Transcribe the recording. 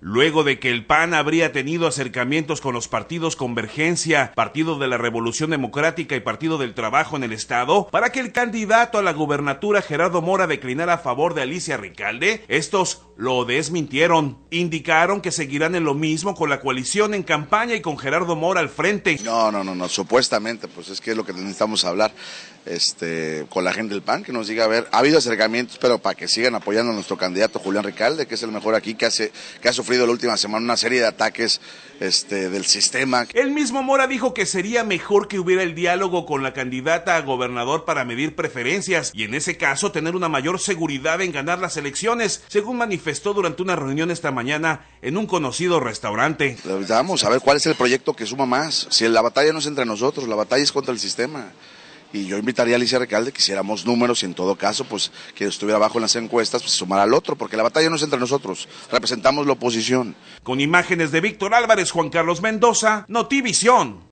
Luego de que el PAN habría tenido acercamientos con los partidos Convergencia, Partido de la Revolución Democrática y Partido del Trabajo en el Estado, para que el candidato a la gubernatura Gerardo Mora declinara a favor de Alicia Ricalde, estos lo desmintieron. Indicaron que seguirán en lo mismo con la coalición en campaña y con Gerardo Mora al frente. No, no, no, no, supuestamente, pues es que es lo que necesitamos hablar este, con la gente del PAN, que nos diga, a ver, ha habido acercamientos, pero para que sigan apoyando a nuestro candidato Julián Ricalde, que es el mejor aquí, que, ha sufrido la última semana una serie de ataques este, del sistema. El mismo Mora dijo que sería mejor que hubiera el diálogo con la candidata a gobernador para medir preferencias y en ese caso tener una mayor seguridad en ganar las elecciones, según manifestó durante una reunión esta mañana en un conocido restaurante. Pues, vamos a ver cuál es el proyecto que suma más. Si la batalla no es entre nosotros, la batalla es contra el sistema y yo invitaría a Alicia Recalde que números y en todo caso, pues que estuviera abajo en las encuestas, pues sumar al otro, porque la batalla no es entre nosotros, representamos la oposición. Con imágenes de Víctor Álvarez, Juan Carlos Mendoza, Notivisión.